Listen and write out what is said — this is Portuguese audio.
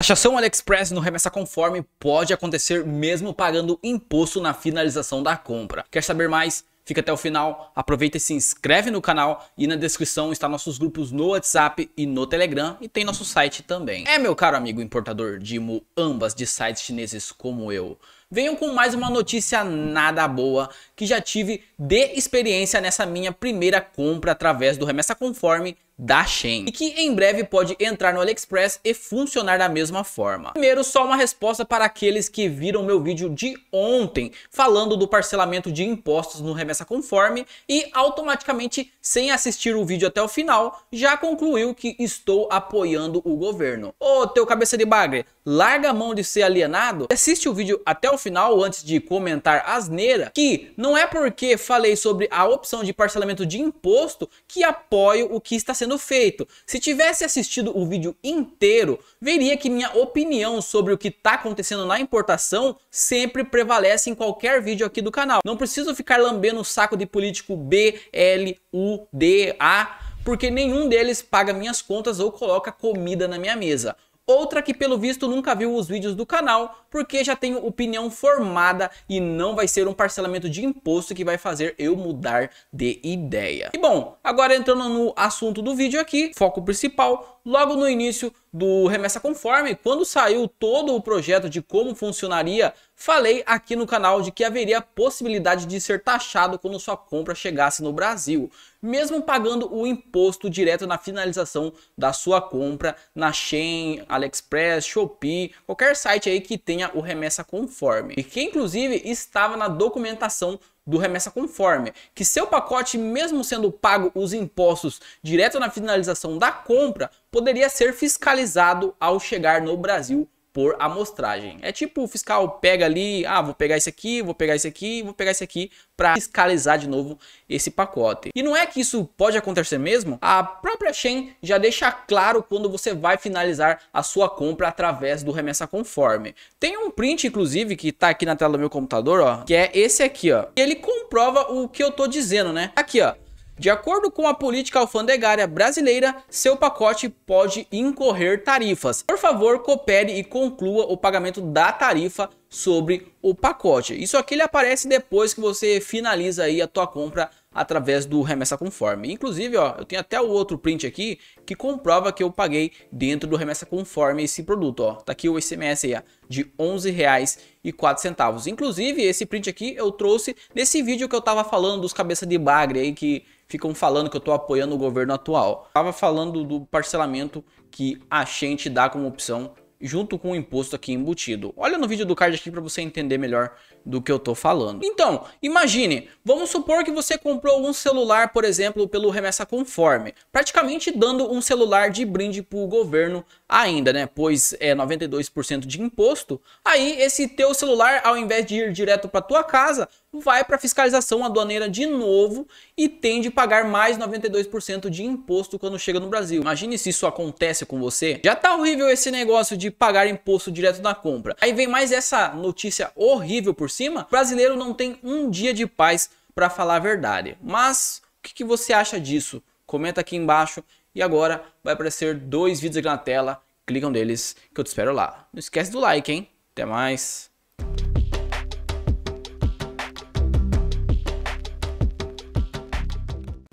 Taxação AliExpress no remessa conforme pode acontecer mesmo pagando imposto na finalização da compra. Quer saber mais? Fica até o final, aproveita e se inscreve no canal e na descrição está nossos grupos no WhatsApp e no Telegram e tem nosso site também. É meu caro amigo importador de ambas de sites chineses como eu venham com mais uma notícia nada boa que já tive de experiência nessa minha primeira compra através do remessa conforme da Shen e que em breve pode entrar no AliExpress e funcionar da mesma forma. Primeiro, só uma resposta para aqueles que viram meu vídeo de ontem falando do parcelamento de impostos no remessa conforme e automaticamente, sem assistir o vídeo até o final, já concluiu que estou apoiando o governo. Ô, teu cabeça de bagre, larga a mão de ser alienado, assiste o vídeo até o o final antes de comentar asneira que não é porque falei sobre a opção de parcelamento de imposto que apoio o que está sendo feito. Se tivesse assistido o vídeo inteiro, veria que minha opinião sobre o que está acontecendo na importação sempre prevalece em qualquer vídeo aqui do canal. Não preciso ficar lambendo o saco de político B, L, U, D, A porque nenhum deles paga minhas contas ou coloca comida na minha mesa. Outra que pelo visto nunca viu os vídeos do canal, porque já tenho opinião formada e não vai ser um parcelamento de imposto que vai fazer eu mudar de ideia. E bom, agora entrando no assunto do vídeo aqui, foco principal, logo no início do Remessa Conforme, quando saiu todo o projeto de como funcionaria, falei aqui no canal de que haveria possibilidade de ser taxado quando sua compra chegasse no Brasil, mesmo pagando o imposto direto na finalização da sua compra na Shein, AliExpress, Shopee, qualquer site aí que tenha o Remessa Conforme. E que inclusive estava na documentação do remessa conforme, que seu pacote, mesmo sendo pago os impostos direto na finalização da compra, poderia ser fiscalizado ao chegar no Brasil por amostragem. É tipo o fiscal pega ali, ah, vou pegar esse aqui, vou pegar esse aqui, vou pegar esse aqui para fiscalizar de novo esse pacote. E não é que isso pode acontecer mesmo? A própria Shen já deixa claro quando você vai finalizar a sua compra através do remessa conforme. Tem um print inclusive que tá aqui na tela do meu computador, ó, que é esse aqui, ó. E ele comprova o que eu tô dizendo, né? Aqui, ó. De acordo com a política alfandegária brasileira, seu pacote pode incorrer tarifas. Por favor, coopere e conclua o pagamento da tarifa sobre o pacote. Isso aqui ele aparece depois que você finaliza aí a tua compra através do remessa conforme. Inclusive, ó, eu tenho até o outro print aqui que comprova que eu paguei dentro do remessa conforme esse produto, ó. Tá aqui o SMS aí, ó, de R$ centavos. Inclusive, esse print aqui eu trouxe nesse vídeo que eu tava falando dos cabeça de bagre aí que ficam falando que eu tô apoiando o governo atual. tava falando do parcelamento que a gente dá como opção junto com o imposto aqui embutido. Olha no vídeo do card aqui para você entender melhor do que eu tô falando. Então, imagine, vamos supor que você comprou um celular, por exemplo, pelo remessa conforme, praticamente dando um celular de brinde para o governo ainda, né? Pois é 92% de imposto. Aí esse teu celular, ao invés de ir direto para tua casa, vai para fiscalização aduaneira de novo e tem de pagar mais 92% de imposto quando chega no Brasil. Imagine se isso acontece com você. Já tá horrível esse negócio de de pagar imposto direto na compra. Aí vem mais essa notícia horrível por cima: o brasileiro não tem um dia de paz para falar a verdade. Mas o que, que você acha disso? Comenta aqui embaixo. E agora vai aparecer dois vídeos aqui na tela. Clicam um deles que eu te espero lá. Não esquece do like, hein? Até mais.